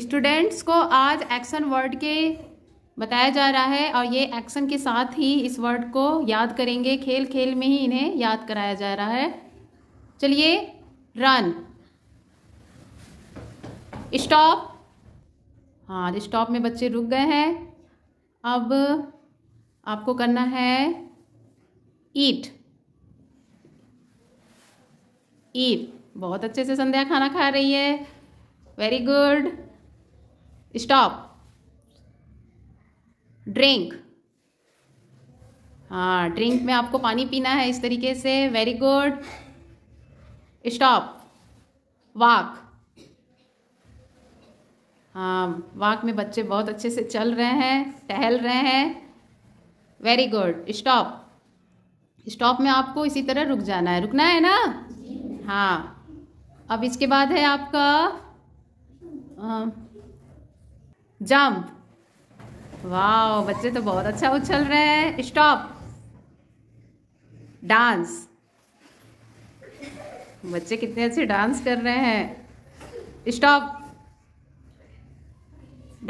students को आज action word के बताया जा रहा है और ये एक्शन के साथ ही इस वर्ड को याद करेंगे खेल खेल में ही इन्हें याद कराया जा रहा है चलिए रन स्टॉप हाँ स्टॉप में बच्चे रुक गए हैं अब आपको करना है ईट ईट बहुत अच्छे से संध्या खाना खा रही है वेरी गुड स्टॉप ड्रिंक हाँ ड्रिंक में आपको पानी पीना है इस तरीके से वेरी गुड स्टॉप वाक हाँ वाक में बच्चे बहुत अच्छे से चल रहे हैं टहल रहे हैं वेरी गुड स्टॉप स्टॉप में आपको इसी तरह रुक जाना है रुकना है ना हाँ अब इसके बाद है आपका आ, जंप वाह बच्चे तो बहुत अच्छा उछल रहे हैं स्टॉप डांस बच्चे कितने अच्छे डांस कर रहे हैं स्टॉप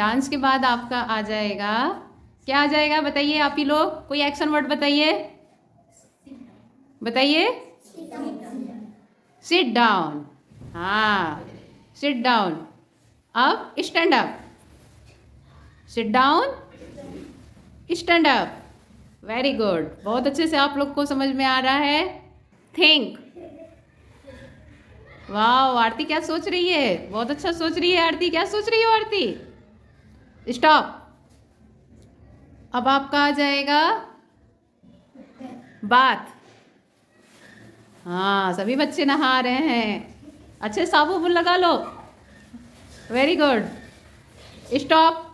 डांस के बाद आपका आ जाएगा क्या आ जाएगा बताइए आप ही लोग कोई एक्शन वर्ड बताइए बताइए सिट डाउन हाँ सिट डाउन अब stand up sit down stand up very good बहुत अच्छे से आप लोग को समझ में आ रहा है थिंक वाह आरती क्या सोच रही है बहुत अच्छा सोच रही है आरती क्या सोच रही हो आरती स्टॉप अब आपका आ जाएगा बात हाँ सभी बच्चे नहा रहे हैं अच्छे साबुन लगा लो वेरी गुड स्टॉप